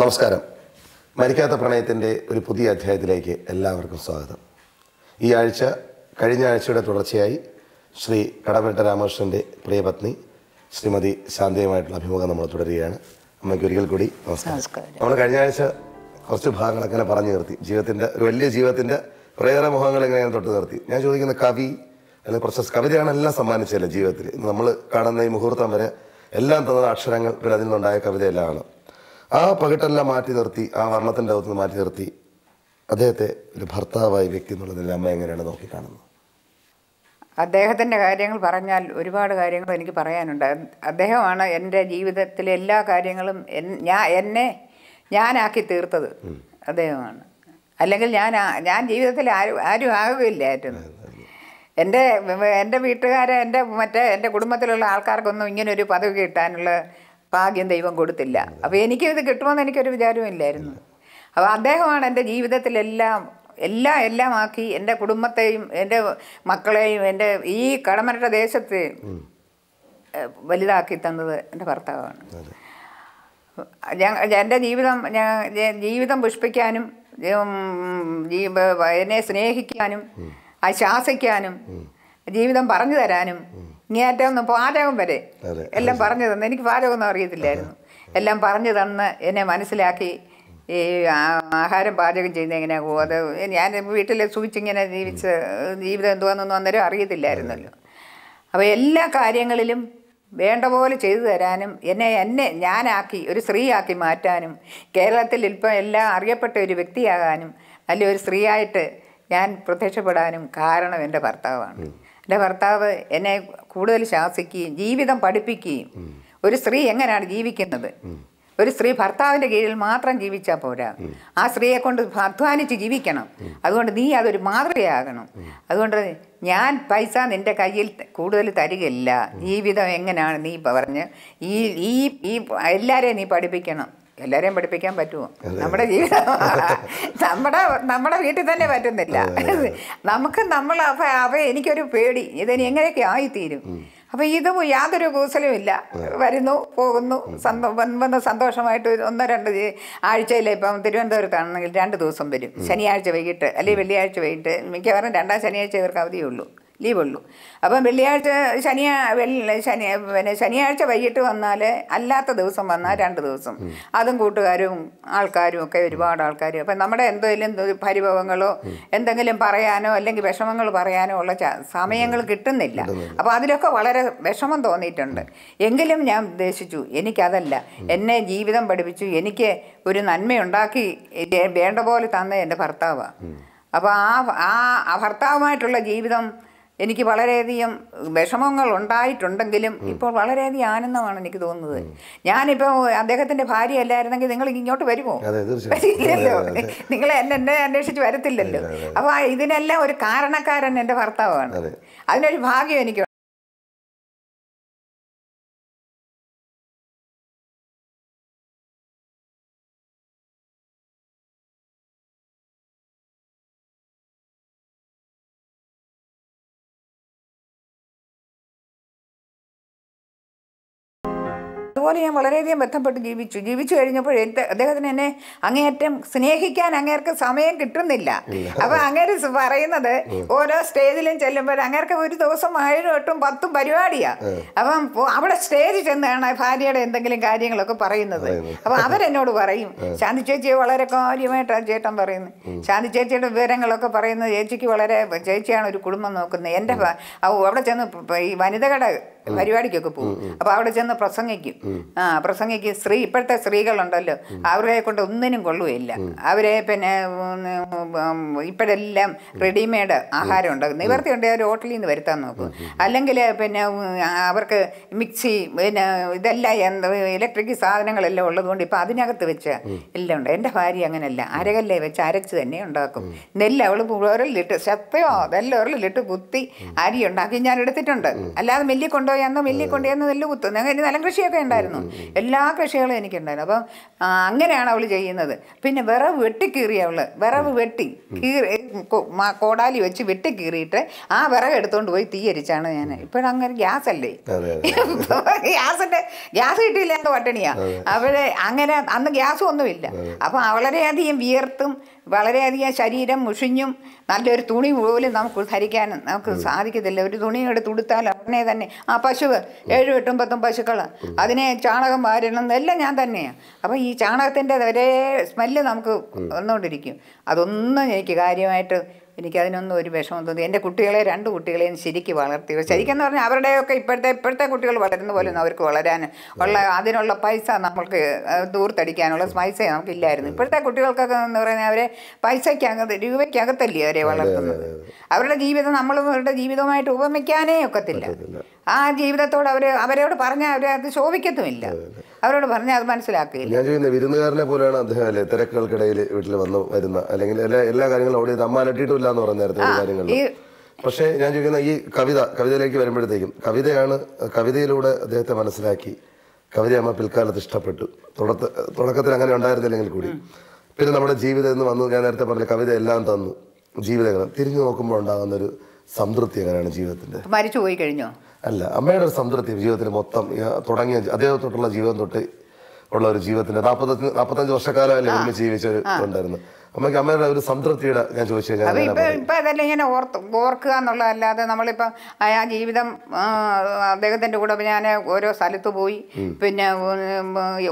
നമസ്കാരം മരിക്കാത്ത പ്രണയത്തിൻ്റെ ഒരു പുതിയ അധ്യായത്തിലേക്ക് എല്ലാവർക്കും സ്വാഗതം ഈ ആഴ്ച കഴിഞ്ഞ ആഴ്ചയുടെ തുടർച്ചയായി ശ്രീ കടപ്പെട്ട രാമകൃഷ്ണൻ്റെ പ്രിയപത്നി ശ്രീമതി ശാന്തിയുമായിട്ടുള്ള അഭിമുഖം നമ്മൾ തുടരുകയാണ് അമ്മയ്ക്ക് ഒരിക്കൽ കൂടി നമസ്കാരം നമ്മൾ കഴിഞ്ഞ ആഴ്ച കുറച്ച് ഭാഗങ്ങളൊക്കെ പറഞ്ഞു നിർത്തി ജീവിതത്തിൻ്റെ ഒരു വലിയ ജീവിതത്തിൻ്റെ കുറേയേറെ മുഖങ്ങൾ എങ്ങനെയാണ് തൊട്ട് നിർത്തി ഞാൻ ചോദിക്കുന്ന കവി അല്ലെങ്കിൽ പ്രശസ്ത കവിതയാണ് എല്ലാം സമ്മാനിച്ചതല്ല ജീവിതത്തിൽ നമ്മൾ കാണുന്ന ഈ മുഹൂർത്തം വരെ എല്ലാം തന്നത് അക്ഷരങ്ങൾ പിന്നെ അതിൽ നിന്നുണ്ടായ കവിതയെല്ലാമാണ് ആ പകിട്ടെല്ലാം മാറ്റി നിർത്തി ആ വർണ്ണത്തിൻ്റെ അകത്ത് മാറ്റി നിർത്തി അദ്ദേഹത്തെ ഒരു ഭർത്താവായി വ്യക്തി എന്നുള്ളതിൽ അമ്മ എങ്ങനെയാണ് നോക്കിക്കാണുന്നത് അദ്ദേഹത്തിൻ്റെ കാര്യങ്ങൾ പറഞ്ഞാൽ ഒരുപാട് കാര്യങ്ങൾ എനിക്ക് പറയാനുണ്ട് അദ്ദേഹമാണ് എൻ്റെ ജീവിതത്തിലെ എല്ലാ കാര്യങ്ങളും ഞാൻ എന്നെ ഞാനാക്കി തീർത്തത് അദ്ദേഹമാണ് അല്ലെങ്കിൽ ഞാൻ ഞാൻ ജീവിതത്തിൽ ആരും ആരും ആകുകയില്ലായിരുന്നു എൻ്റെ എൻ്റെ വീട്ടുകാരെ എൻ്റെ മറ്റേ എൻ്റെ കുടുംബത്തിലുള്ള ആൾക്കാർക്കൊന്നും ഇങ്ങനൊരു പദവി കിട്ടാനുള്ള ഭാഗ്യം ദൈവം കൊടുത്തില്ല അപ്പോൾ എനിക്ക് ഇത് കിട്ടുമെന്ന് എനിക്കൊരു വിചാരവും ഇല്ലായിരുന്നു അപ്പോൾ അദ്ദേഹമാണ് എൻ്റെ ജീവിതത്തിലെല്ലാം എല്ലാം എല്ലാം ആക്കി എൻ്റെ കുടുംബത്തെയും എൻ്റെ മക്കളെയും എൻ്റെ ഈ കടമരട്ട ദേശത്ത് വലുതാക്കി തന്നത് എൻ്റെ ഭർത്താവാണ് എൻ്റെ ജീവിതം ഞാൻ ജീവിതം പുഷ്പിക്കാനും എന്നെ സ്നേഹിക്കാനും അത് ജീവിതം പറഞ്ഞു തരാനും ഇങ്ങേറ്റം ഒന്നും പാചകം വരെ എല്ലാം പറഞ്ഞു തന്നു എനിക്ക് പാചകമൊന്നും അറിയത്തില്ലായിരുന്നു എല്ലാം പറഞ്ഞു തന്ന് എന്നെ മനസ്സിലാക്കി ഈ ആഹാരം പാചകം ചെയ്യുന്ന എങ്ങനെയാകുമോ അത് ഞാൻ വീട്ടിൽ സൂചിച്ചിങ്ങനെ ജീവിച്ച് ജീവിതം എന്തുവാന്നൊന്നും അന്നേരം അറിയത്തില്ലായിരുന്നല്ലോ അപ്പോൾ എല്ലാ കാര്യങ്ങളിലും വേണ്ട പോലെ ചെയ്തു തരാനും എന്നെ എന്നെ ഞാനാക്കി ഒരു സ്ത്രീയാക്കി മാറ്റാനും കേരളത്തിൽ ഇപ്പം എല്ലാം അറിയപ്പെട്ട ഒരു വ്യക്തിയാകാനും ഒരു സ്ത്രീയായിട്ട് ഞാൻ പ്രത്യക്ഷപ്പെടാനും കാരണം എൻ്റെ ഭർത്താവാണ് എൻ്റെ ഭർത്താവ് എന്നെ കൂടുതൽ ശാസിക്കുകയും ജീവിതം പഠിപ്പിക്കുകയും ഒരു സ്ത്രീ എങ്ങനെയാണ് ജീവിക്കുന്നത് ഒരു സ്ത്രീ ഭർത്താവിൻ്റെ കീഴിൽ മാത്രം ജീവിച്ചാൽ പോരാ ആ സ്ത്രീയെ കൊണ്ട് അധ്വാനിച്ച് ജീവിക്കണം അതുകൊണ്ട് നീ അതൊരു മാതൃകയാകണം അതുകൊണ്ട് ഞാൻ പൈസ നിൻ്റെ കയ്യിൽ കൂടുതൽ തരികയില്ല ജീവിതം എങ്ങനെയാണ് നീ പറഞ്ഞ് ഈ ഈ എല്ലാവരെയും നീ പഠിപ്പിക്കണം എല്ലാരെയും പഠിപ്പിക്കാൻ പറ്റുമോ നമ്മുടെ ജീവിതം നമ്മുടെ നമ്മുടെ വീട്ടിൽ തന്നെ പറ്റുന്നില്ല നമുക്ക് നമ്മൾ അവ അവ എനിക്കൊരു പേടി ഇതിന് എങ്ങനെയൊക്കെ ആയിത്തീരും അപ്പൊ ഇത് യാതൊരു കൂസലും ഇല്ല വരുന്നു പോകുന്നു സന്തോ വന്ന് സന്തോഷമായിട്ട് ഒന്നോ രണ്ട് ആഴ്ചയിൽ ഇപ്പം തിരുവനന്തപുരത്താണെങ്കിൽ രണ്ട് ദിവസം വരും ശനിയാഴ്ച വൈകിട്ട് അല്ലെങ്കിൽ വെള്ളിയാഴ്ച വൈകിട്ട് മിക്കവാറും രണ്ടാം ശനിയാഴ്ച ഇവർക്ക് അവധിയുള്ളൂ ലീവുള്ളൂ അപ്പം വെള്ളിയാഴ്ച ശനി ശനി പിന്നെ ശനിയാഴ്ച വൈകിട്ട് വന്നാൽ അല്ലാത്ത ദിവസം വന്നാൽ രണ്ട് ദിവസം അതും കൂട്ടുകാരും ആൾക്കാരും ഒക്കെ ഒരുപാട് ആൾക്കാർ അപ്പം നമ്മുടെ എന്തെങ്കിലും പരിഭവങ്ങളോ എന്തെങ്കിലും പറയാനോ അല്ലെങ്കിൽ വിഷമങ്ങൾ പറയാനോ ഉള്ള സമയങ്ങൾ കിട്ടുന്നില്ല അപ്പോൾ അതിലൊക്കെ വളരെ വിഷമം തോന്നിയിട്ടുണ്ട് എങ്കിലും ഞാൻ ഉദ്ദേശിച്ചു എനിക്കതല്ല എന്നെ ജീവിതം പഠിപ്പിച്ചു എനിക്ക് ഒരു നന്മയുണ്ടാക്കി വേണ്ട പോലെ തന്ന എൻ്റെ ഭർത്താവാണ് അപ്പോൾ ആ ആ ഭർത്താവുമായിട്ടുള്ള ജീവിതം എനിക്ക് വളരെയധികം വിഷമങ്ങൾ ഉണ്ടായിട്ടുണ്ടെങ്കിലും ഇപ്പോൾ വളരെയധികം ആനന്ദമാണ് എനിക്ക് തോന്നുന്നത് ഞാനിപ്പോൾ അദ്ദേഹത്തിൻ്റെ ഭാര്യ അല്ലായിരുന്നെങ്കിൽ നിങ്ങൾ ഇങ്ങോട്ട് വരുമോ വരില്ലല്ലോ നിങ്ങൾ എന്നെ എന്നെ അന്വേഷിച്ച് വരത്തില്ലല്ലോ അപ്പോൾ ഇതിനെല്ലാം ഒരു കാരണക്കാരൻ എൻ്റെ ഭർത്താവാണ് അതിനൊരു ഭാഗ്യം എനിക്ക് അതുപോലെ ഞാൻ വളരെയധികം ബന്ധപ്പെട്ട് ജീവിച്ചു ജീവിച്ചു കഴിഞ്ഞപ്പോൾ അദ്ദേഹത്തിന് എന്നെ അങ്ങേയറ്റം സ്നേഹിക്കാൻ അങ്ങേർക്ക് സമയം കിട്ടുന്നില്ല അപ്പൊ അങ്ങേര് പറയുന്നത് ഓരോ സ്റ്റേജിലും ചെല്ലുമ്പോൾ അങ്ങേർക്ക് ഒരു ദിവസം ഏഴും എട്ടും പത്തും പരിപാടിയാ അപ്പം അവിടെ സ്റ്റേജിൽ ചെന്നാണ് ഭാര്യയുടെ എന്തെങ്കിലും കാര്യങ്ങളൊക്കെ പറയുന്നത് അപ്പൊ അവരെന്നോട് പറയും ശാന്തി ചേച്ചിയെ വളരെ കാര്യമായിട്ടാണ് ചേട്ടൻ പറയുന്നത് ശാന്തി ചേച്ചിയുടെ വിവരങ്ങളൊക്കെ പറയുന്നത് ചേച്ചിക്ക് വളരെ ചേച്ചിയാണ് ഒരു കുടുംബം നോക്കുന്നത് എൻ്റെ അവിടെ ചെന്ന് ഈ വനിതകളുടെ പരിപാടിക്കൊക്കെ പോകും അപ്പോൾ അവിടെ ചെന്ന് പ്രസംഗിക്കും ആ പ്രസംഗിക്കും സ്ത്രീ ഇപ്പോഴത്തെ സ്ത്രീകളുണ്ടല്ലോ അവരെ കൊണ്ട് ഒന്നിനും കൊള്ളുകയില്ല അവരെ പിന്നെ ഇപ്പോഴെല്ലാം റെഡിമെയ്ഡ് ആഹാരം ഉണ്ടാക്കും നിവർത്തി ഉണ്ടെങ്കിൽ അവർ ഹോട്ടലിൽ നിന്ന് വരുത്താൻ നോക്കും അല്ലെങ്കിൽ പിന്നെ അവർക്ക് മിക്സി പിന്നെ ഇതെല്ലാം എന്ത് ഇലക്ട്രിക് സാധനങ്ങളെല്ലാം ഉള്ളതുകൊണ്ട് ഇപ്പം അതിനകത്ത് വെച്ച് എല്ലാം ഉണ്ട് എൻ്റെ ഭാര്യ അങ്ങനെയല്ല അരകല്ലേ വെച്ച് അരച്ച് തന്നെ ഉണ്ടാക്കും നെല്ല് അവൾ ഉരലിലിട്ട് ശക്തയോ അതെല്ലാം ഉരലിലിട്ട് കുത്തി അരി ഉണ്ടാക്കി ഞാൻ എടുത്തിട്ടുണ്ട് അല്ലാതെ മില്ലിൽ കൊണ്ട് കൊണ്ടുപോയി അന്ന് മില്ലിൽ കൊണ്ടുപോയി അന്ന് നെല്ല് കുത്തും ഞങ്ങൾ നിലം കൃഷിയൊക്കെ ഉണ്ടായിരുന്നു എല്ലാ കൃഷികളും എനിക്കുണ്ടായിരുന്നു അപ്പം അങ്ങനെയാണ് അവൾ ചെയ്യുന്നത് പിന്നെ വിറവ് വെട്ടിക്കീറി അവൾ വിറവ് വെട്ടി കീറി കോടാലി വെച്ച് വെട്ടിക്കീറിയിട്ട് ആ വിറവ് എടുത്തുകൊണ്ട് പോയി തീയരിച്ചാണ് ഞാൻ ഇപ്പോഴങ്ങനെ ഗ്യാസ് അല്ലേ ഗ്യാസിൻ്റെ ഗ്യാസ് കിട്ടിയില്ല എൻ്റെ പട്ടിണിയാ അവളെ അങ്ങനെ അന്ന് ഗ്യാസും ഒന്നുമില്ല അപ്പം വളരെയധികം വിയർത്തും വളരെയധികം ശരീരം മുഷിഞ്ഞും നല്ലൊരു തുണി പോലും നമുക്ക് ധരിക്കാൻ നമുക്ക് സാധിക്കത്തില്ല ഒരു തുണി എടുത്ത് ഉടുത്താൽ ഉടനെ തന്നെ ആ പശു ഏഴ് പത്തും പശുക്കൾ അതിനെ ചാണകം വാരണം എല്ലാം ഞാൻ തന്നെയാണ് അപ്പം ഈ ചാണകത്തിൻ്റെ ഒരേ സ്മെല്ല് നമുക്ക് വന്നുകൊണ്ടിരിക്കും അതൊന്നും എനിക്ക് കാര്യമായിട്ട് എനിക്കതിനൊന്നും ഒരു വിഷമം തോന്നി എൻ്റെ കുട്ടികളെ രണ്ട് കുട്ടികളെയും ശരിക്ക് വളർത്തി ശരിക്കെന്ന് പറഞ്ഞാൽ അവരുടെയൊക്കെ ഇപ്പോഴത്തെ ഇപ്പോഴത്തെ കുട്ടികൾ വളരുന്ന പോലെ അവർക്ക് വളരാൻ ഉള്ള അതിനുള്ള പൈസ നമ്മൾക്ക് ദൂർത്തടിക്കാനുള്ള പൈസ നമുക്കില്ലായിരുന്നു ഇപ്പോഴത്തെ കുട്ടികൾക്കൊക്കെ എന്ന് പറയുന്നത് അവരെ പൈസയ്ക്കകത്ത് രൂപയ്ക്കകത്തല്ലേ അവരെ വളർത്തുന്നത് അവരുടെ ജീവിതം നമ്മൾ അവരുടെ ജീവിതവുമായിട്ട് ഉപമിക്കാനേ ഒക്കത്തില്ല ആ ജീവിതത്തോട് അവർ അവരോട് പറഞ്ഞാൽ അവരെ അത് ശോഭിക്കത്തുമില്ല അവരോട് പറഞ്ഞാൽ അത് മനസ്സിലാക്കിയില്ല ഞാൻ ചോദിക്കുന്ന വിരുന്നുകാരനെ പോലെയാണ് അദ്ദേഹം അല്ലെ തിരക്കുകൾക്കിടയിൽ വീട്ടിൽ വന്ന് വരുന്ന അല്ലെങ്കിൽ എല്ലാ എല്ലാ കാര്യങ്ങളും അവിടെ അമ്മ അലട്ടിയിട്ടില്ല എന്ന് പറഞ്ഞ നേരത്തെ കാര്യങ്ങൾ പക്ഷേ ഞാൻ ചോദിക്കുന്ന ഈ കവിത കവിതയിലേക്ക് വരുമ്പോഴത്തേക്കും കവിതയാണ് കവിതയിലൂടെ അദ്ദേഹത്തെ മനസ്സിലാക്കി അമ്മ പിൽക്കാലത്ത് ഇഷ്ടപ്പെട്ടു തുടക്ക തുടക്കത്തിൽ അങ്ങനെ ഉണ്ടായിരുന്നില്ലെങ്കിൽ കൂടി പിന്നെ നമ്മുടെ ജീവിതം എന്ന് വന്നു ഞാൻ നേരത്തെ പറഞ്ഞ കവിത എല്ലാം തന്നു ജീവിതങ്ങൾ തിരിഞ്ഞു നോക്കുമ്പോൾ ഉണ്ടാകുന്ന ഒരു സംതൃപ്തി അങ്ങനെയാണ് ജീവിതത്തിൻ്റെ മരിച്ചു പോയി കഴിഞ്ഞോ അല്ല അമ്മയുടെ ഒരു സംതൃപ്തി ജീവിതത്തിൽ മൊത്തം തുടങ്ങിയ അദ്ദേഹം തൊട്ടുള്ള ജീവിതം തൊട്ട് ഉള്ള ഒരു ജീവിതത്തിന്റെ നാൽപ്പത്തി നാൽപ്പത്തഞ്ച് വർഷക്കാലമല്ലേ ഒരുമിച്ച് ജീവിച്ച അമ്മയ്ക്ക് അമ്മയുടെ ഒരു സംതൃപ്തിയുടെ ഞാൻ ചോദിച്ചു കഴിഞ്ഞാൽ ഇങ്ങനെ ഓർത്ത് ഓർക്കുക എന്നുള്ളതല്ലാതെ നമ്മളിപ്പം ആ ജീവിതം അദ്ദേഹത്തിന്റെ കൂടെ ഞാൻ ഓരോ സ്ഥലത്ത് പോയി പിന്നെ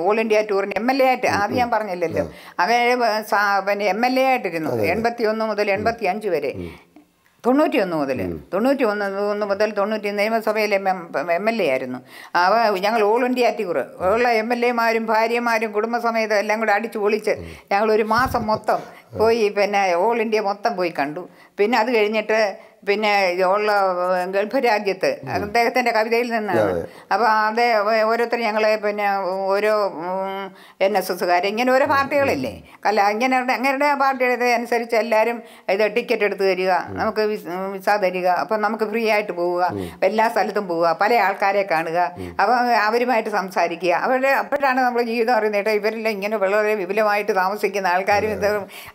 ഓൾ ഇന്ത്യ ടൂറിന് എം എൽ എ ആയിട്ട് ആദ്യം ഞാൻ പറഞ്ഞില്ലല്ലോ അങ്ങനെ പിന്നെ എം എൽ എ ആയിട്ടിരുന്നു എൺപത്തി ഒന്ന് മുതൽ എൺപത്തി അഞ്ച് വരെ തൊണ്ണൂറ്റി ഒന്ന് മുതൽ തൊണ്ണൂറ്റി ഒന്ന് ഒന്ന് മുതൽ തൊണ്ണൂറ്റി നിയമസഭയിലെ എം എൽ എ ആയിരുന്നു അവ ഞങ്ങൾ ഓൾ ഇന്ത്യ ടൂർ ഉള്ള എം എൽ എമാരും ഭാര്യമാരും കുടുംബസമേതം എല്ലാം കൂടെ അടിച്ചു പൊളിച്ച് ഞങ്ങൾ ഒരു മാസം മൊത്തം പോയി പിന്നെ ഓൾ ഇന്ത്യ മൊത്തം പോയി കണ്ടു പിന്നെ അത് കഴിഞ്ഞിട്ട് പിന്നെ ഉള്ള ഗൾഫ് രാജ്യത്ത് അദ്ദേഹത്തിന്റെ കവിതയിൽ നിന്നാണ് അപ്പോൾ അതേ ഓരോരുത്തർ ഞങ്ങളെ പിന്നെ ഓരോ എൻ എസ് എസ്സുകാർ ഇങ്ങനെ ഓരോ പാർട്ടികളില്ലേ അല്ല ഇങ്ങനെ അങ്ങനെ പാർട്ടിയുടെ അനുസരിച്ച് എല്ലാവരും ഇത് ടിക്കറ്റ് എടുത്ത് തരിക നമുക്ക് വിസ തരിക അപ്പൊ നമുക്ക് ഫ്രീ ആയിട്ട് പോവുക എല്ലാ സ്ഥലത്തും പോവുക പല ആൾക്കാരെ കാണുക അപ്പൊ അവരുമായിട്ട് സംസാരിക്കുക അവരുടെ അപ്പോഴാണ് നമ്മൾ ജീവിതം അറിയുന്നത് ഇവരെല്ലാം ഇങ്ങനെ വളരെ വിപുലമായിട്ട് താമസിക്കുന്ന ആൾക്കാരും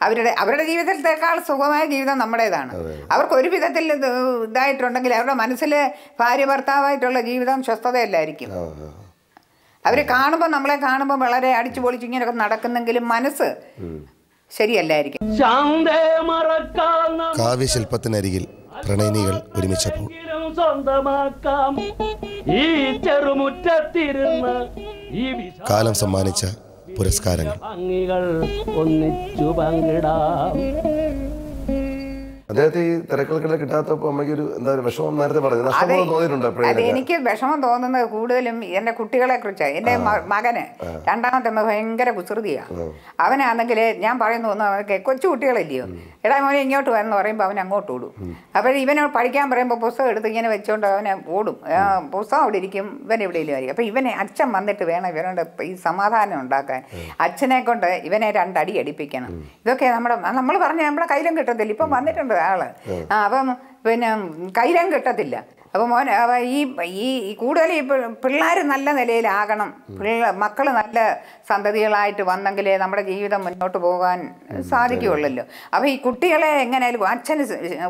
അവരുടെ അവരുടെ ജീവിതത്തെക്കാൾ സുഖമായ ജീവിതം നമ്മുടേതാണ് അവർക്ക് ഒരു ജീവിതത്തിൽ ഇതായിട്ടുണ്ടെങ്കിൽ അവരുടെ മനസ്സിൽ ഭാര്യ ഭർത്താവായിട്ടുള്ള ജീവിതം സ്വസ്ഥതയല്ലായിരിക്കും അവർ കാണുമ്പോൾ നമ്മളെ കാണുമ്പോൾ വളരെ അടിച്ചു പൊളിച്ച് ഇങ്ങനെയൊക്കെ നടക്കുന്നെങ്കിലും മനസ്സ് ശരിയല്ലായിരിക്കും കാവ്യശില്പത്തിനരികിൽ പ്രണയിനികൾ ഒരുമിച്ചപ്പോൾ കാലം സമ്മാനിച്ച പുരസ്കാരങ്ങൾ ഒന്നിച്ചു പങ്കിടാം അദ്ദേഹത്തെ ഈ തിരക്കുകൾക്കിടെ കിട്ടാത്തപ്പോൾ അമ്മയ്ക്ക് ഒരു എന്താ വിഷമം നേരത്തെ പറഞ്ഞു തോന്നിയിട്ടുണ്ട് എനിക്ക് വിഷമം തോന്നുന്നത് കൂടുതലും എന്റെ കുട്ടികളെ കുറിച്ച് എന്റെ മകന് രണ്ടാമത്തെ ഭയങ്കര കുസൃതിയാ അവനാണെങ്കിൽ ഞാൻ പറയുന്ന ഒന്ന് കൊച്ചു കുട്ടികളില്ലയോ എടാ മോനെ ഇങ്ങോട്ട് വരെന്ന് പറയുമ്പോ അവൻ അങ്ങോട്ട് ഓടും അപ്പോൾ ഇവനെ പഠിക്കാൻ പറയുമ്പോൾ പുസ്തകം എടുത്ത് ഇങ്ങനെ വെച്ചോണ്ട് അവനെ ഓടും പുസ്തകം അവിടെ ഇരിക്കും ഇവൻ എവിടെയെങ്കിലും ആയിരിക്കും അപ്പോൾ ഇവനെ അച്ഛൻ വന്നിട്ട് വേണം ഇവനോട് ഈ സമാധാനം ഉണ്ടാക്കാൻ അച്ഛനെ കൊണ്ട് ഇവനെ രണ്ടടി അടിപ്പിക്കണം ഇതൊക്കെ നമ്മുടെ നമ്മൾ പറഞ്ഞ നമ്മളെ കയ്യിലും കിട്ടത്തില്ല ഇപ്പം വന്നിട്ടുണ്ട് ആള് അപ്പം പിന്നെ കൈരം കിട്ടത്തില്ല അപ്പോൾ മോൻ ഈ ഈ കൂടുതൽ ഈ പിള്ളേർ നല്ല നിലയിലാകണം പിള്ള മക്കൾ നല്ല സന്തതികളായിട്ട് വന്നെങ്കിലേ നമ്മുടെ ജീവിതം മുന്നോട്ട് പോകാൻ സാധിക്കുകയുള്ളല്ലോ അപ്പോൾ ഈ കുട്ടികളെ എങ്ങനെയാലും അച്ഛന്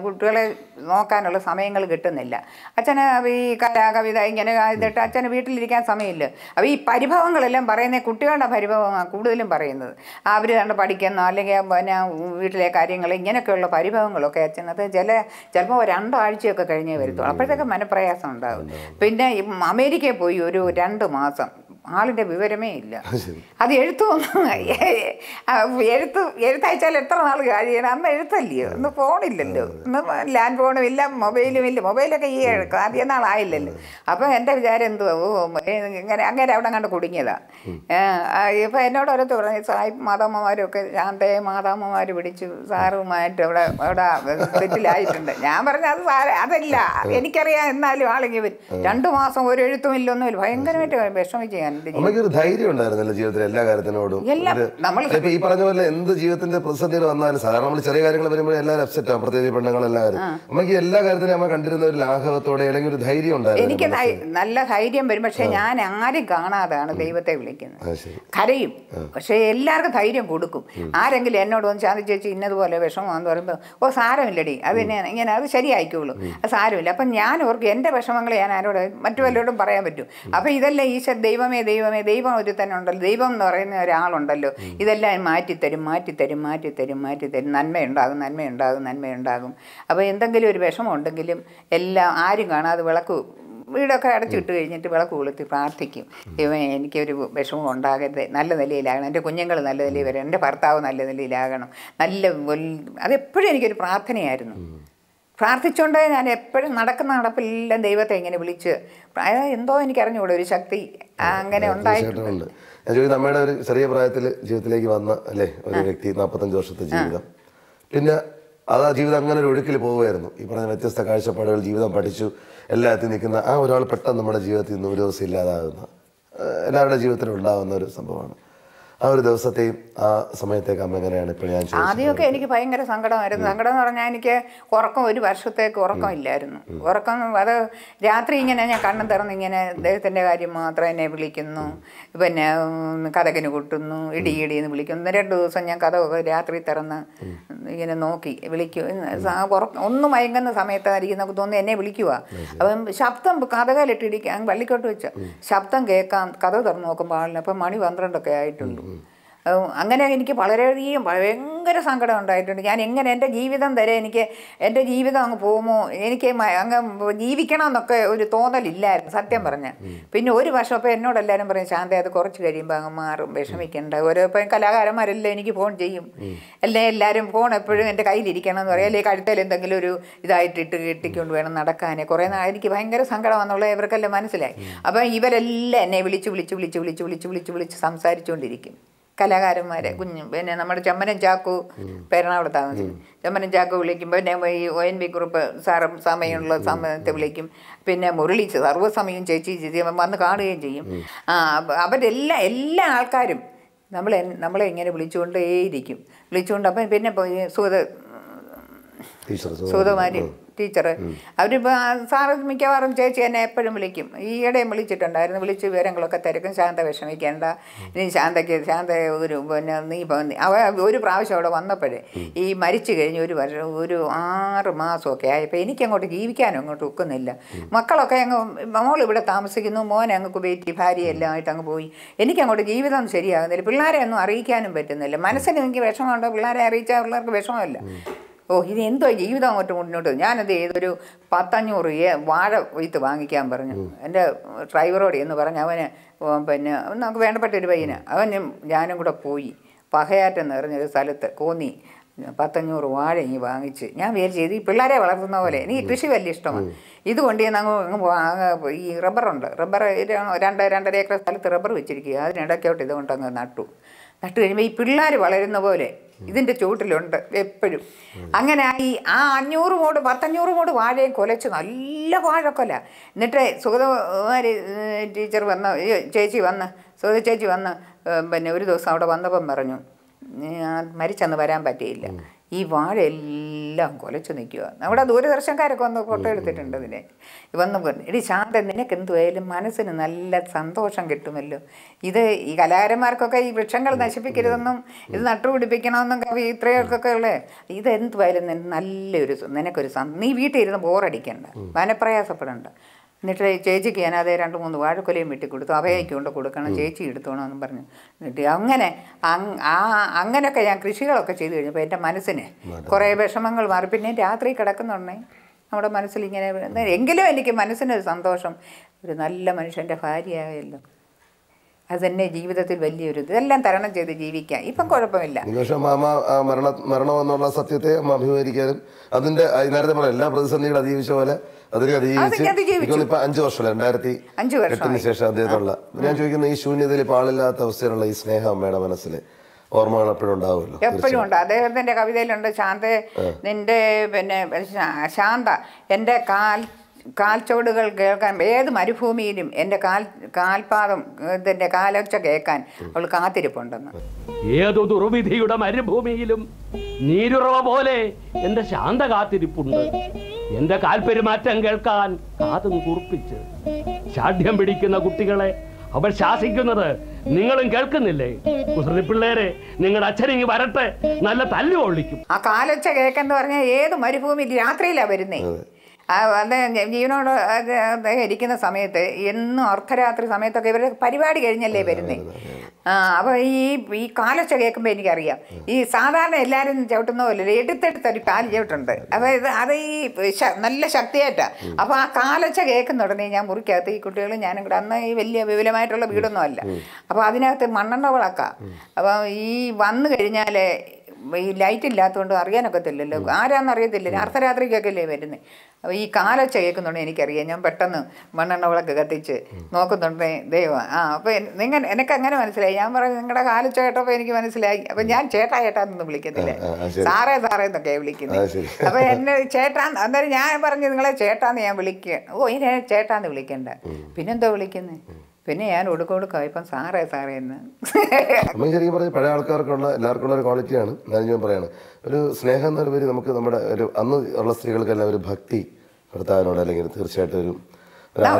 കുട്ടികളെ നോക്കാനുള്ള സമയങ്ങൾ കിട്ടുന്നില്ല അച്ഛന് ഈ കല കവിത ഇങ്ങനെ ഇതിട്ട് അച്ഛന് വീട്ടിലിരിക്കാൻ സമയമില്ല അപ്പോൾ ഈ പരിഭവങ്ങളെല്ലാം പറയുന്ന കുട്ടികളുടെ പരിഭവമാണ് കൂടുതലും പറയുന്നത് അവർ കണ്ട് പഠിക്കുന്നു അല്ലെങ്കിൽ പിന്നെ വീട്ടിലെ കാര്യങ്ങൾ ഇങ്ങനെയൊക്കെയുള്ള പരിഭവങ്ങളൊക്കെ അച്ഛനത് ചില ചിലപ്പോൾ രണ്ടാഴ്ചയൊക്കെ കഴിഞ്ഞേ വരുത്തുള്ളൂ അപ്പോഴത്തേക്ക് മനപ്രയാസം ഉണ്ടാകും പിന്നെ അമേരിക്കയിൽ പോയി ഒരു രണ്ട് മാസം ആളിൻ്റെ വിവരമേ ഇല്ല അത് എഴുത്തൊന്നും എഴുത്ത് എഴുത്തയച്ചാൽ എത്ര നാൾ കഴിയണം അന്ന് എഴുത്തല്ലയോ ഇന്ന് ഫോണില്ലല്ലോ ഇന്ന് ലാൻഡ് ഫോണും ഇല്ല മൊബൈലും ഇല്ല മൊബൈലൊക്കെ ഈ എഴുക്കും അധികം നാളായില്ലല്ലോ അപ്പോൾ എൻ്റെ വിചാരം എന്തോ ഇങ്ങനെ അങ്ങനെ അവിടെ കണ്ട് കുടുങ്ങിയതാണ് ഇപ്പം എന്നോട് ഓരോരുത്തർ പറഞ്ഞു സായി മാതാമ്മമാരൊക്കെ ശാന്തയെ മാതാമ്മമാർ പിടിച്ചു സാറുമായിട്ട് അവിടെ അവിടെ തെറ്റിലായിട്ടുണ്ട് ഞാൻ പറഞ്ഞു അത് സാര അതല്ല എനിക്കറിയാം എന്നാലും ആളെങ്കിൽ രണ്ടു രണ്ട് മാസം ഒരു എഴുത്തുമില്ലൊന്നുമില്ല ഭയങ്കരമായിട്ട് വിഷമിച്ച് ഞാൻ അമ്മയ്ക്ക് ഒരു ധൈര്യം ഉണ്ടായിരുന്നല്ലോ ജീവിതത്തിൽ എല്ലാ കാര്യത്തിനോടും ഈ പറഞ്ഞ പോലെ എന്ത് ജീവിതത്തിന്റെ പ്രതിസന്ധിയിൽ വന്നാലും സാധാരണ നമ്മൾ ചെറിയ കാര്യങ്ങൾ വരുമ്പോൾ എല്ലാവരും അപ്സെറ്റ് ആവും പ്രത്യേകിച്ച് എല്ലാവരും അമ്മയ്ക്ക് എല്ലാ കാര്യത്തിനും അമ്മ കണ്ടിരുന്ന ഒരു ലാഘവത്തോടെ അല്ലെങ്കിൽ ഒരു ധൈര്യം ഉണ്ടായിരുന്നു എനിക്ക് നല്ല ധൈര്യം വരും പക്ഷെ ഞാൻ ആരും കാണാതാണ് ദൈവത്തെ വിളിക്കുന്നത് കരയും പക്ഷെ എല്ലാവർക്കും ധൈര്യം കൊടുക്കും ആരെങ്കിലും എന്നോട് വന്ന് ശാന്തി ചേച്ചി ഇന്നതുപോലെ വിഷമമാണെന്ന് പറയുമ്പോൾ ഓ സാരമില്ലടി അത് പിന്നെ ഇങ്ങനെ അത് ശരിയായിക്കോളൂ അത് സാരമില്ല അപ്പം ഞാൻ ഓർക്കും എൻ്റെ വിഷമങ്ങൾ ഞാൻ ആരോട് മറ്റു വല്ലവരോടും പറയാൻ പറ്റും അപ്പം ഇതല്ലേ ഈശ്വര ദൈവമേ ദൈവമേ ദൈവം ഒരു തന്നെ ഉണ്ടല്ലോ ദൈവം എന്ന് പറയുന്ന ഒരാളുണ്ടല്ലോ ഇതെല്ലാം മാറ്റിത്തരും മാറ്റിത്തരും മാറ്റിത്തരും മാറ്റിത്തരും നന്മയുണ്ടാകും നന്മയുണ്ടാകും നന്മയുണ്ടാകും അപ്പോൾ എന്തെങ്കിലും ഒരു വിഷമമുണ്ടെങ്കിലും എല്ലാം ആരും കാണാതെ വിളക്ക് വീടൊക്കെ അടച്ചിട്ട് കഴിഞ്ഞിട്ട് വിളക്ക് കൊളുത്തി പ്രാർത്ഥിക്കും ദൈവം എനിക്കൊരു വിഷമം ഉണ്ടാകരുത് നല്ല നിലയിലാകണം എൻ്റെ കുഞ്ഞുങ്ങൾ നല്ല നിലയിൽ വരണം എൻ്റെ ഭർത്താവ് നല്ല നിലയിലാകണം നല്ല അതെപ്പോഴും എനിക്കൊരു പ്രാർത്ഥനയായിരുന്നു പ്രാർത്ഥിച്ചുകൊണ്ടേ ഞാൻ എപ്പോഴും നടക്കുന്ന നടപ്പിലെല്ലാം ദൈവത്തെ ഇങ്ങനെ വിളിച്ച് എന്തോ എനിക്കറിഞ്ഞുകൂടെ ഒരു ശക്തി അങ്ങനെ ഉണ്ടായിട്ടുണ്ട് നമ്മുടെ ഒരു ചെറിയ പ്രായത്തിൽ ജീവിതത്തിലേക്ക് വന്ന അല്ലേ ഒരു വ്യക്തി നാൽപ്പത്തഞ്ച് വർഷത്തെ ജീവിതം പിന്നെ അത് ആ ജീവിതം അങ്ങനെ ഒരു ഒഴുക്കിൽ പോവുമായിരുന്നു ഈ പറഞ്ഞ വ്യത്യസ്ത കാഴ്ചപ്പാടുകൾ ജീവിതം പഠിച്ചു എല്ലാത്തിൽ നിൽക്കുന്ന ആ ഒരാൾ പെട്ടെന്ന് നമ്മുടെ ജീവിതത്തിൽ നിന്ന് ഒരു ദിവസം ഇല്ലാതാകുന്ന എല്ലാവരുടെ ജീവിതത്തിൽ ഉണ്ടാകുന്ന ഒരു സംഭവമാണ് ആ ഒരു ദിവസത്തെയും ആ സമയത്തേക്ക് അമ്മ എങ്ങനെയാണ് ഇപ്പോൾ ഞാൻ ആദ്യമൊക്കെ എനിക്ക് ഭയങ്കര സങ്കടമായിരുന്നു സങ്കടം എന്ന് പറഞ്ഞാൽ എനിക്ക് ഉറക്കം ഒരു വർഷത്തേക്ക് ഉറക്കം ഇല്ലായിരുന്നു ഉറക്കം അത് രാത്രി ഇങ്ങനെ ഞാൻ കണ്ണും തുറന്ന് ഇങ്ങനെ ദൈവത്തിൻ്റെ കാര്യം മാത്രം എന്നെ വിളിക്കുന്നു പിന്നെ കഥകിന് കൂട്ടുന്നു ഇടി ഇടി എന്ന് വിളിക്കുന്നു രണ്ട് ദിവസം ഞാൻ കഥ രാത്രി തുറന്ന് ഇങ്ങനെ നോക്കി വിളിക്കും ഒന്നും മയങ്ങുന്ന സമയത്തായിരിക്കും നമുക്ക് തോന്നുന്നു എന്നെ വിളിക്കുക അപ്പം ശബ്ദം കഥകാലിട്ടിടിക്കാൻ വള്ളിക്കോട്ട് വെച്ച ശബ്ദം കേൾക്കാൻ കഥ തുറന്ന് നോക്കുമ്പോൾ ആളിനെ അപ്പം മണി പന്ത്രണ്ടൊക്കെ ആയിട്ടുണ്ട് അങ്ങനെ എനിക്ക് വളരെയധികം ഭയങ്കര സങ്കടം ഉണ്ടായിട്ടുണ്ട് ഞാൻ എങ്ങനെ എൻ്റെ ജീവിതം തരെ എനിക്ക് എൻ്റെ ജീവിതം അങ്ങ് പോകുമോ എനിക്ക് അങ്ങ് ജീവിക്കണം എന്നൊക്കെ ഒരു തോന്നലില്ലായിരുന്നു സത്യം പറഞ്ഞ് പിന്നെ ഒരു വർഷം അപ്പോൾ എന്നോട് എല്ലാവരും പറയും ശാന്തി അത് കുറച്ച് കഴിയുമ്പോൾ അങ്ങ് മാറും വിഷമിക്കേണ്ട ഓരോ ഇപ്പം കലാകാരന്മാരെല്ലാം എനിക്ക് ഫോൺ ചെയ്യും അല്ലേ എല്ലാവരും ഫോൺ എപ്പോഴും എൻ്റെ കയ്യിലിരിക്കണം എന്ന് പറയാം അല്ലെങ്കിൽ കഴുത്തൽ എന്തെങ്കിലും ഒരു ഇതായിട്ടിട്ട് കെട്ടിക്കൊണ്ട് വേണം നടക്കാൻ കുറേ നാൾ എനിക്ക് ഭയങ്കര എന്നുള്ളത് ഇവർക്കെല്ലാം മനസ്സിലായി അപ്പം ഇവരെല്ലാം എന്നെ വിളിച്ച് വിളിച്ച് വിളിച്ച് വിളിച്ച് വിളിച്ച് വിളിച്ച് വിളിച്ച് സംസാരിച്ചുകൊണ്ടിരിക്കും കലാകാരന്മാരെ കുഞ്ഞു പിന്നെ നമ്മുടെ ചമ്മനൻ ചാക്കു പേരണാകുളത്ത് ചമ്മനൻ ചാക്കു വിളിക്കുമ്പോൾ പിന്നെ ഈ ഒ എൻ വി കുറിപ്പ് സാറും സമയമുള്ള സമയത്ത് വിളിക്കും പിന്നെ മുരളി സർവ്വസമയം ചേച്ചി ചേച്ചി വന്ന് കാണുകയും ചെയ്യും ആ അവരെല്ലാ എല്ലാ ആൾക്കാരും നമ്മളെ നമ്മളെ ഇങ്ങനെ വിളിച്ചുകൊണ്ടേയിരിക്കും വിളിച്ചുകൊണ്ട് അപ്പം പിന്നെ സുഗത സുഗതമാരും ടീച്ചർ അവരിപ്പോൾ സാറ് മിക്കവാറും ചേച്ചി എന്നെ എപ്പോഴും വിളിക്കും ഈയിടെയും വിളിച്ചിട്ടുണ്ടായിരുന്നു വിളിച്ച് വിവരങ്ങളൊക്കെ തിരക്കും ശാന്ത വിഷമിക്കേണ്ട ഇനി ശാന്തയ്ക്ക് ശാന്ത ഒരു പിന്നെ നീ അവ ഒരു പ്രാവശ്യം അവിടെ വന്നപ്പോഴേ ഈ മരിച്ചു കഴിഞ്ഞ് ഒരു വർഷം ഒരു ആറ് മാസമൊക്കെ ആയപ്പോൾ എനിക്കങ്ങോട്ട് ജീവിക്കാനും അങ്ങോട്ട് ഒക്കുന്നില്ല മക്കളൊക്കെ അങ്ങ് മോൾ ഇവിടെ താമസിക്കുന്നു മോനെ അങ്ങ് കുബേറ്റി ഭാര്യയെല്ലാം ആയിട്ട് അങ്ങ് പോയി എനിക്കങ്ങോട്ട് ജീവിതം ശരിയാകുന്നില്ല പിള്ളേരെ ഒന്നും അറിയിക്കാനും പറ്റുന്നില്ല മനസ്സിന് എനിക്ക് വിഷമമുണ്ടോ പിള്ളേരെ അറിയിച്ചാൽ പിള്ളേർക്ക് വിഷമമല്ല ഓ ഇത് എന്തോ ജീവിതം അങ്ങോട്ട് മുന്നോട്ട് ഞാനത് ഏതൊരു പത്തഞ്ഞൂറ് വാഴ വിത്ത് വാങ്ങിക്കാൻ പറഞ്ഞു എൻ്റെ ഡ്രൈവറോട് എന്ന് പറഞ്ഞ് അവന് പിന്നെ നമുക്ക് വേണ്ടപ്പെട്ട ഒരു പയ്യന് അവനും ഞാനും കൂടെ പോയി പഹയാറ്റെന്ന് പറഞ്ഞൊരു സ്ഥലത്ത് കോന്നി പത്തഞ്ഞൂറ് വാഴ ഇനി വാങ്ങിച്ച് ഞാൻ വേര് ചെയ്ത് ഈ പിള്ളേരെ വളർത്തുന്ന പോലെ എനിക്ക് കൃഷി വലിയ ഇഷ്ടമാണ് ഇതുകൊണ്ട് ഞങ്ങൾ ഈ റബ്ബറുണ്ട് റബ്ബർ രണ്ട് രണ്ടര ഏക്കർ സ്ഥലത്ത് റബ്ബർ വെച്ചിരിക്കുക അതിനിടയ്ക്കോട്ട് ഇതുകൊണ്ട് അങ്ങ് നട്ടു നട്ടു കഴിയുമ്പോൾ ഈ പിള്ളേർ വളരുന്ന പോലെ ഇതിൻ്റെ ചുവട്ടിലുണ്ട് എപ്പോഴും അങ്ങനെ ഈ ആ അഞ്ഞൂറ് മോട് പത്തഞ്ഞൂറ് മോട് വാഴയും കൊലച്ചു നല്ല കൊല എന്നിട്ട് സുഗതകുമാരി ടീച്ചർ വന്ന് ചേച്ചി വന്ന് സുഗത ചേച്ചി വന്ന് പിന്നെ ഒരു ദിവസം അവിടെ വന്നപ്പം പറഞ്ഞു മരിച്ചന്ന് വരാൻ പറ്റിയില്ല ഈ വാഴെല്ലാം കൊലച്ചു നിൽക്കുക നമ്മുടെ ദൂരദർശനക്കാരൊക്കെ വന്ന് ഫോട്ടോ എടുത്തിട്ടുണ്ട് ഇതിനെ വന്ന് എടി ശാന്ത നിനക്ക് എന്തുവായാലും മനസ്സിന് നല്ല സന്തോഷം കിട്ടുമല്ലോ ഇത് ഈ കലാകാരന്മാർക്കൊക്കെ ഈ വൃക്ഷങ്ങൾ നശിപ്പിക്കരുതെന്നും ഇത് നട്ടുപിടിപ്പിക്കണമെന്നും കവി ഇത്രയൊക്കെ ഉള്ളേ ഇത് എന്തുവായാലും നല്ലൊരു നിനക്കൊരു നീ വീട്ടിൽ ഇരുന്ന് ബോറടിക്കണ്ട വനപ്രയാസപ്പെടണ്ട എന്നിട്ട് ചേച്ചിക്ക് ഞാൻ അതേ രണ്ട് മൂന്ന് വാഴക്കൊലയും വെട്ടി കൊടുത്തു അവയ്ക്ക് കൊണ്ട് കൊടുക്കണം ചേച്ചി എടുത്തോണം എന്ന് പറഞ്ഞു എന്നിട്ട് അങ്ങനെ ആ അങ്ങനെയൊക്കെ ഞാൻ കൃഷികളൊക്കെ ചെയ്തു കഴിഞ്ഞപ്പോൾ എൻ്റെ മനസ്സിന് കുറേ വിഷമങ്ങൾ മാറി പിന്നെ രാത്രി കിടക്കുന്നുണ്ടേ നമ്മുടെ മനസ്സിൽ ഇങ്ങനെ എങ്കിലും എനിക്ക് മനസ്സിനൊരു സന്തോഷം ഒരു നല്ല മനുഷ്യൻ്റെ ഭാര്യയായല്ലോ അതെന്നെ ജീവിതത്തിൽ വലിയൊരു ഇതെല്ലാം തരണം ചെയ്ത് ജീവിക്കാം ഇപ്പം കുഴപ്പമില്ല പക്ഷേ മാമ മരണ മരണം എന്നുള്ള സത്യത്തെ അഭിമുഖീകരിക്കാനും അതിന്റെ നേരത്തെ പറഞ്ഞ എല്ലാ പ്രതിസന്ധികളും അതിജീവിച്ച പോലെ അതിനെ അതിജീവിച്ചു വർഷം രണ്ടായിരത്തി അഞ്ച് വർഷത്തിന് ശേഷം അദ്ദേഹത്തുള്ള ഞാൻ ചോദിക്കുന്ന ഈ ശൂന്യതയിൽ ഇപ്പൊ ആളില്ലാത്ത അവസ്ഥയിലുള്ള ഈ സ്നേഹം അമ്മയുടെ മനസ്സിൽ ഓർമ്മകൾ എപ്പോഴും എപ്പോഴും ഉണ്ട് അദ്ദേഹത്തിന്റെ കവിതയിലുണ്ട് ശാന്ത നിന്റെ പിന്നെ ശാന്ത എൻ്റെ കാൽ കാൽച്ചോടുകൾ കേൾക്കാൻ ഏത് മരുഭൂമിയിലും എൻ്റെ കാൽ കാൽപാദം ഇതിൻ്റെ കാലൊച്ച കേൾക്കാൻ അവൾ കാത്തിരിപ്പുണ്ടെന്ന് ഏതു ദുർവിധിയുടെ മരുഭൂമിയിലും നീരുറവ പോലെ എൻ്റെ ശാന്ത കാത്തിരിപ്പുണ്ട് എൻ്റെ കാൽപെരുമാറ്റം കേൾക്കാൻ കാതും കുറിപ്പിച്ച് ശാഠ്യം പിടിക്കുന്ന കുട്ടികളെ അവൾ ശാസിക്കുന്നത് നിങ്ങളും കേൾക്കുന്നില്ലേ കുസൃതി പിള്ളേരെ നിങ്ങളുടെ അച്ഛനിങ്ങി വരട്ടെ നല്ല തല്ലു ഒളിക്കും ആ കാലൊച്ച കേൾക്കെന്ന് പറഞ്ഞാൽ ഏത് മരുഭൂമിയിൽ രാത്രിയിലാണ് വരുന്നേ അത് ജീവനോട് ഇരിക്കുന്ന സമയത്ത് എന്നും അർദ്ധരാത്രി സമയത്തൊക്കെ ഇവരുടെ പരിപാടി കഴിഞ്ഞല്ലേ വരുന്നേ അപ്പോൾ ഈ ഈ കാലൊച്ച കേൾക്കുമ്പോൾ എനിക്കറിയാം ഈ സാധാരണ എല്ലാവരും ചവിട്ടുന്ന പോലെ എടുത്തെടുത്ത് ഒരു കാല് ചവിട്ടുണ്ട് അപ്പോൾ ഇത് അത് ഈ നല്ല ശക്തിയായിട്ടാണ് അപ്പോൾ ആ കാലൊച്ച കേൾക്കുന്ന ഉടനെ ഞാൻ മുറിക്കകത്ത് ഈ കുട്ടികളും ഞാനും കൂടെ അന്ന് ഈ വലിയ വിപുലമായിട്ടുള്ള വീടൊന്നും അല്ല അപ്പോൾ അതിനകത്ത് മണ്ണെണ്ണ വിളക്കാം അപ്പോൾ ഈ വന്നു കഴിഞ്ഞാൽ ഈ ലൈറ്റ് ഇല്ലാത്തതുകൊണ്ട് അറിയാനൊക്കത്തില്ലല്ലോ ആരാന്ന് അർദ്ധരാത്രിക്കൊക്കെ അല്ലേ വരുന്നത് അപ്പോൾ ഈ കാലൊച്ച കേൾക്കുന്നുണ്ട് എനിക്കറിയാം ഞാൻ പെട്ടെന്ന് മണ്ണെണ്ണ വിളക്ക് കത്തിച്ച് നോക്കുന്നുണ്ട് ദൈവം ആ അപ്പോൾ നിങ്ങൾ എനിക്ക് അങ്ങനെ മനസ്സിലായി ഞാൻ പറഞ്ഞു നിങ്ങളുടെ കാലൊച്ച കേട്ടപ്പോൾ എനിക്ക് മനസ്സിലായി അപ്പോൾ ഞാൻ ചേട്ടാ ചേട്ടാന്നൊന്നും വിളിക്കത്തില്ല സാറേ സാറേ എന്നൊക്കെ വിളിക്കുന്നത് അപ്പോൾ എന്നെ ചേട്ടാ അന്നേരം ഞാൻ പറഞ്ഞു നിങ്ങളെ ചേട്ടാന്ന് ഞാൻ വിളിക്കുക ഓ ഇനി ചേട്ടാന്ന് വിളിക്കണ്ട പിന്നെന്തോ വിളിക്കുന്നത് പിന്നെ ഞാൻ ഒടുക്ക ഒടുക്കൊടുക്കാം ഇപ്പം സാറേ സാറേ എന്ന് അമ്മ ശരിക്കും പറഞ്ഞ പഴയ ആൾക്കാർക്കുള്ള എല്ലാവർക്കുള്ള ഒരു ക്വാളിറ്റിയാണ് ഞാൻ ഞാൻ പറയുന്നത് ഒരു സ്നേഹം എന്നൊരു പേര് നമുക്ക് നമ്മുടെ ഒരു അന്ന് ഉള്ള സ്ത്രീകൾക്കെല്ലാം ഒരു ഭക്തി ഭർത്താവിനോട് അല്ലെങ്കിൽ തീർച്ചയായിട്ടും ഒരു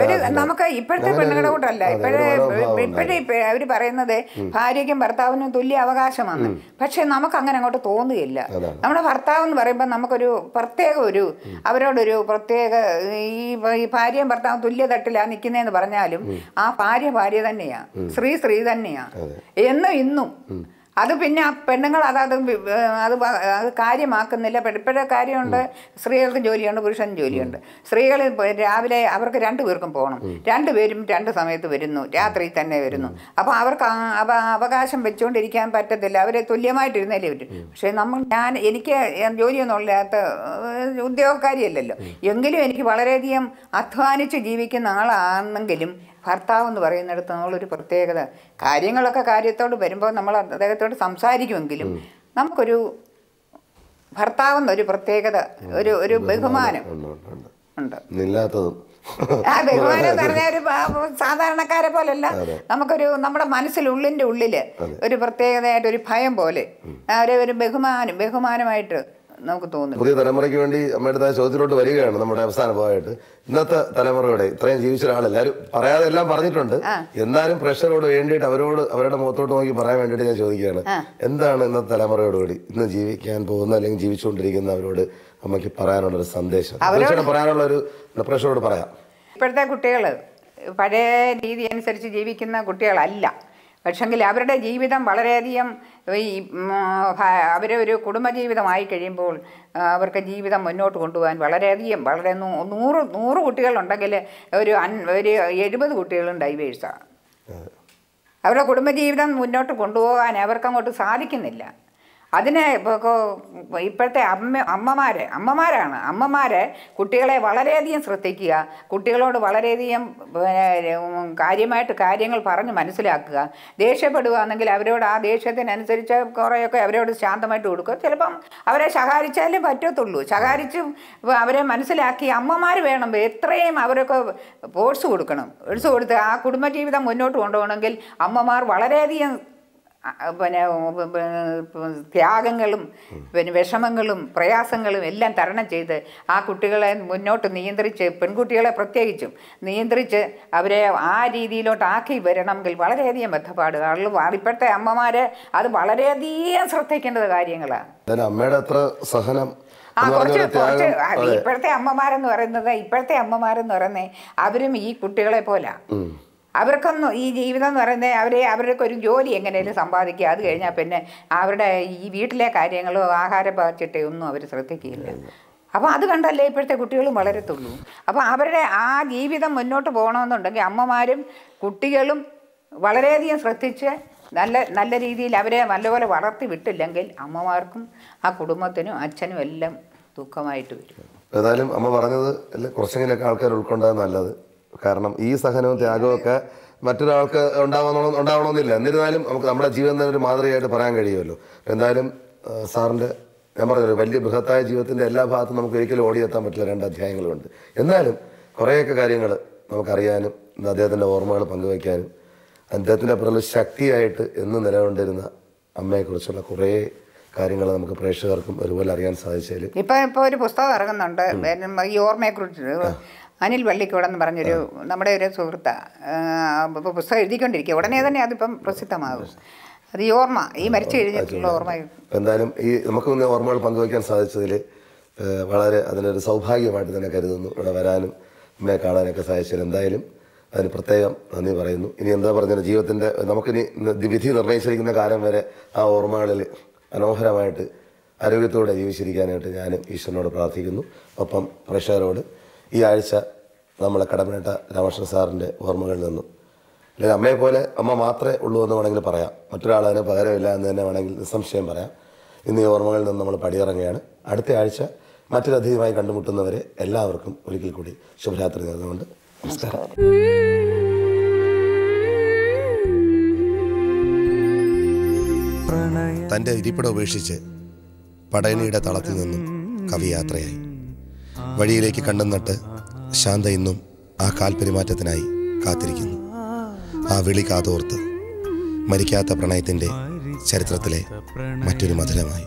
ഒരു നമുക്ക് ഇപ്പോഴത്തെ പെണ്ണുങ്ങളെ കൂട്ടല്ല ഇപ്പോഴേ ഇപ്പോഴേ അവര് പറയുന്നത് ഭാര്യയ്ക്കും ഭർത്താവിനും തുല്യ അവകാശമാണ് പക്ഷെ നമുക്ക് അങ്ങനെ അങ്ങോട്ട് തോന്നുകയില്ല നമ്മുടെ ഭർത്താവ് എന്ന് പറയുമ്പോൾ നമുക്കൊരു പ്രത്യേക ഒരു അവരോടൊരു പ്രത്യേക ഈ ഭാര്യയും ഭർത്താവും തുല്യ തട്ടിലാണ് നിൽക്കുന്നതെന്ന് പറഞ്ഞാലും ആ ഭാര്യ ഭാര്യ തന്നെയാണ് സ്ത്രീ സ്ത്രീ തന്നെയാണ് എന്നും ഇന്നും അത് പിന്നെ ആ പെണ്ണുങ്ങൾ അതത് അത് അത് കാര്യമാക്കുന്നില്ല ഇപ്പോഴത്തെ കാര്യമുണ്ട് സ്ത്രീകൾക്ക് ജോലിയുണ്ട് പുരുഷൻ ജോലിയുണ്ട് സ്ത്രീകൾ രാവിലെ അവർക്ക് രണ്ടു പേർക്കും പോകണം രണ്ടുപേരും രണ്ട് സമയത്ത് വരുന്നു രാത്രി തന്നെ വരുന്നു അപ്പോൾ അവർക്ക് അവകാശം വെച്ചുകൊണ്ടിരിക്കാൻ പറ്റത്തില്ല അവരെ തുല്യമായിട്ടിരുന്നേലേ പറ്റും പക്ഷേ നമ്മൾ ഞാൻ എനിക്ക് ജോലിയൊന്നുമില്ലാത്ത ഉദ്യോഗക്കാരിയല്ലല്ലോ എങ്കിലും എനിക്ക് വളരെയധികം അധ്വാനിച്ച് ജീവിക്കുന്ന ആളാണെങ്കിലും ഭർത്താവ് എന്ന് പറയുന്നിടത്ത് നമ്മളൊരു പ്രത്യേകത കാര്യങ്ങളൊക്കെ കാര്യത്തോട് വരുമ്പോൾ നമ്മൾ അദ്ദേഹത്തോട് സംസാരിക്കുമെങ്കിലും നമുക്കൊരു ഭർത്താവ് എന്നൊരു പ്രത്യേകത ഒരു ഒരു ബഹുമാനം ഉണ്ട് ആ ബഹുമാനം എന്ന് പറഞ്ഞാൽ ഒരു സാധാരണക്കാരെ പോലല്ല നമുക്കൊരു നമ്മുടെ മനസ്സിൽ ഉള്ളിൻ്റെ ഉള്ളിൽ ഒരു പ്രത്യേകതയായിട്ട് ഒരു ഭയം പോലെ ഒരു ഒരു ബഹുമാനം ബഹുമാനമായിട്ട് നമുക്ക് തോന്നുന്നു പുതിയ തലമുറയ്ക്ക് വേണ്ടി അമ്മയുടെ ചോദ്യത്തിലോട്ട് വരികയാണ് നമ്മുടെ അവസാന ഭാഗമായിട്ട് ഇന്നത്തെ തലമുറയുടെ ഇത്രയും ജീവിച്ച എല്ലാവരും പറയാതെ എല്ലാം പറഞ്ഞിട്ടുണ്ട് എന്നാലും പ്രഷറോട് വേണ്ടിയിട്ട് അവരോട് അവരുടെ മുഖത്തോട്ട് നോക്കി പറയാൻ വേണ്ടിട്ട് ഞാൻ ചോദിക്കുകയാണ് എന്താണ് ഇന്നത്തെ തലമുറയോട് കൂടി ഇന്ന് ജീവിക്കാൻ പോകുന്ന അല്ലെങ്കിൽ ജീവിച്ചുകൊണ്ടിരിക്കുന്ന അവരോട് അമ്മയ്ക്ക് പറയാനുള്ള ഒരു സന്ദേശം പറയാനുള്ള ഒരു പ്രഷറോട് പറയാം ഇപ്പോഴത്തെ കുട്ടികൾ പഴയ രീതി അനുസരിച്ച് ജീവിക്കുന്ന കുട്ടികളല്ല പക്ഷെങ്കിൽ അവരുടെ ജീവിതം വളരെയധികം ഈ അവരൊരു കുടുംബജീവിതമായി കഴിയുമ്പോൾ അവർക്ക് ജീവിതം മുന്നോട്ട് കൊണ്ടുപോകാൻ വളരെയധികം വളരെ നൂറ് നൂറ് കുട്ടികളുണ്ടെങ്കിൽ ഒരു അൻ ഒരു എഴുപത് കുട്ടികളും ഡൈവേഴ്സാണ് അവരുടെ കുടുംബജീവിതം മുന്നോട്ട് കൊണ്ടുപോകാൻ അവർക്കങ്ങോട്ട് സാധിക്കുന്നില്ല അതിന് ഇപ്പോഴത്തെ അമ്മ അമ്മമാർ അമ്മമാരാണ് അമ്മമാർ കുട്ടികളെ വളരെയധികം ശ്രദ്ധിക്കുക കുട്ടികളോട് വളരെയധികം കാര്യമായിട്ട് കാര്യങ്ങൾ പറഞ്ഞ് മനസ്സിലാക്കുക ദേഷ്യപ്പെടുകയാണെങ്കിൽ അവരോട് ആ ദേഷ്യത്തിനനുസരിച്ച് കുറേയൊക്കെ അവരോട് ശാന്തമായിട്ട് കൊടുക്കുക ചിലപ്പം അവരെ ശകാരിച്ചാലേ പറ്റത്തുള്ളൂ ശകാരിച്ച് അവരെ മനസ്സിലാക്കി അമ്മമാർ വേണം എത്രയും അവരൊക്കെ ഫോഴ്സ് കൊടുക്കണം ഫോഴ്സ് കൊടുത്ത് ആ കുടുംബജീവിതം മുന്നോട്ട് കൊണ്ടുപോകണമെങ്കിൽ അമ്മമാർ വളരെയധികം പിന്നെ ത്യാഗങ്ങളും പിന്നെ വിഷമങ്ങളും പ്രയാസങ്ങളും എല്ലാം തരണം ചെയ്ത് ആ കുട്ടികളെ മുന്നോട്ട് നിയന്ത്രിച്ച് പെൺകുട്ടികളെ പ്രത്യേകിച്ചും നിയന്ത്രിച്ച് അവരെ ആ രീതിയിലോട്ട് ആക്കി വരണമെങ്കിൽ വളരെയധികം ബന്ധപ്പാട് ആളുകൾ ഇപ്പോഴത്തെ അമ്മമാർ അത് വളരെയധികം ശ്രദ്ധിക്കേണ്ടത് കാര്യങ്ങളാണ് അമ്മയുടെ അത്ര സഹനം ആ കുറച്ച് കുറച്ച് ഇപ്പോഴത്തെ അമ്മമാരെന്ന് പറയുന്നത് ഇപ്പോഴത്തെ അമ്മമാരെന്ന് പറയുന്നത് അവരും ഈ കുട്ടികളെ പോലെ അവർക്കൊന്നും ഈ ജീവിതം എന്ന് പറയുന്നത് അവരെ അവർക്ക് ഒരു ജോലി എങ്ങനെയും സമ്പാദിക്കുക അത് കഴിഞ്ഞാൽ പിന്നെ അവരുടെ ഈ വീട്ടിലെ കാര്യങ്ങളോ ആഹാര പാച്ചിട്ടയോ ഒന്നും അവർ ശ്രദ്ധിക്കില്ല അപ്പോൾ അത് കണ്ടല്ലേ ഇപ്പോഴത്തെ കുട്ടികളും വളരത്തുള്ളൂ അപ്പോൾ അവരുടെ ആ ജീവിതം മുന്നോട്ട് പോകണമെന്നുണ്ടെങ്കിൽ അമ്മമാരും കുട്ടികളും വളരെയധികം ശ്രദ്ധിച്ച് നല്ല നല്ല രീതിയിൽ അവരെ നല്ലപോലെ വളർത്തി വിട്ടില്ലെങ്കിൽ അമ്മമാർക്കും ആ കുടുംബത്തിനും അച്ഛനും എല്ലാം ദുഃഖമായിട്ട് വരും ഏതായാലും അമ്മ പറഞ്ഞത് കുറച്ചെങ്കിലൊക്കെ ആൾക്കാർ ഉൾക്കൊണ്ടാൽ നല്ലത് കാരണം ഈ സഹനവും ത്യാഗവും ഒക്കെ മറ്റൊരാൾക്ക് ഉണ്ടാവണമെന്നോ ഉണ്ടാവണമെന്നില്ല എന്നിരുന്നാലും നമുക്ക് നമ്മുടെ ജീവിതം തന്നെ ഒരു മാതൃകയായിട്ട് പറയാൻ കഴിയുമല്ലോ എന്തായാലും സാറിൻ്റെ ഞാൻ പറഞ്ഞല്ലോ വലിയ ബൃഹത്തായ ജീവിതത്തിൻ്റെ എല്ലാ ഭാഗത്തും നമുക്ക് ഒരിക്കലും ഓടിയെത്താൻ പറ്റില്ല രണ്ട് അധ്യായങ്ങളുണ്ട് എന്നാലും കുറേയൊക്കെ കാര്യങ്ങൾ നമുക്കറിയാനും ഇന്ന് അദ്ദേഹത്തിൻ്റെ ഓർമ്മകൾ പങ്കുവയ്ക്കാനും അദ്ദേഹത്തിൻ്റെ അപ്പുറമുള്ള ശക്തിയായിട്ട് എന്ന് നിലകൊണ്ടിരുന്ന അമ്മയെക്കുറിച്ചുള്ള കുറേ കാര്യങ്ങൾ നമുക്ക് പ്രേക്ഷകർക്കും ഒരുപോലെ അറിയാൻ സാധിച്ചാൽ ഇപ്പം ഇപ്പൊ ഒരു പുസ്തകം ഇറങ്ങുന്നുണ്ട് ഈ ഓർമ്മയെക്കുറിച്ച് അനിൽ വള്ളിക്കോടെന്ന് പറഞ്ഞൊരു നമ്മുടെ ഒരു സുഹൃത്ത പുസ്തകം എഴുതിക്കൊണ്ടിരിക്കുക ഉടനെ തന്നെ അതിപ്പം പ്രസിദ്ധമാകും അത് ഈ ഓർമ്മ ഈ മരിച്ചു കഴിഞ്ഞിട്ടുള്ള ഓർമ്മ എന്തായാലും ഈ നമുക്ക് ഓർമ്മകൾ പങ്കുവയ്ക്കാൻ സാധിച്ചതിൽ വളരെ അതിനൊരു സൗഭാഗ്യമായിട്ട് തന്നെ കരുതുന്നു ഇവിടെ വരാനും നമ്മെ കാണാനൊക്കെ സാധിച്ചത് എന്തായാലും അതിന് പ്രത്യേകം നന്ദി പറയുന്നു ഇനി എന്താ പറഞ്ഞാൽ ജീവിതത്തിൻ്റെ നമുക്കിനി വിധി നിർണയിച്ചിരിക്കുന്ന കാലം വരെ ആ ഓർമ്മകളിൽ മനോഹരമായിട്ട് ആരോഗ്യത്തോടെ ജീവിച്ചിരിക്കാനായിട്ട് ഞാൻ ഈശ്വരനോട് പ്രാർത്ഥിക്കുന്നു ഒപ്പം പ്രേക്ഷകരോട് ഈ ആഴ്ച നമ്മളെ കടമേട്ട രാമകൃഷ്ണ സാറിൻ്റെ ഓർമ്മകളിൽ നിന്നും അല്ലെങ്കിൽ അമ്മയെ പോലെ അമ്മ മാത്രമേ ഉള്ളൂ എന്ന് വേണമെങ്കിൽ പറയാം മറ്റൊരാളതിന് പകരമില്ല എന്ന് തന്നെ വേണമെങ്കിൽ നിസ്സംശയം പറയാം ഇന്ന് ഈ ഓർമ്മകളിൽ നിന്ന് നമ്മൾ പടിയിറങ്ങുകയാണ് അടുത്ത ആഴ്ച മറ്റൊരു കണ്ടുമുട്ടുന്നവരെ എല്ലാവർക്കും ഒരിക്കൽ കൂടി ശുഭരാത്രി നേർന്നുകൊണ്ട് നമസ്കാരം തൻ്റെ ഇരിപ്പിടം ഉപേക്ഷിച്ച് പടയണിയുടെ തളത്തിൽ നിന്നും കവിയാത്രയായി വഴിയിലേക്ക് കണ്ണും ശാന്ത ഇന്നും ആ കാൽപെരുമാറ്റത്തിനായി കാത്തിരിക്കുന്നു ആ വിളി കാതോർത്ത് മരിക്കാത്ത പ്രണയത്തിൻ്റെ ചരിത്രത്തിലെ മറ്റൊരു മധുരമായി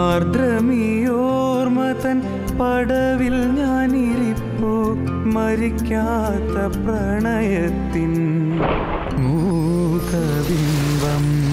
ആർദ്രമിയോർമതൻ പടവിൽ ഞാനിരിപ്പോ മരിക്കാത്ത പ്രണയത്തിൻ മൂകബിംബം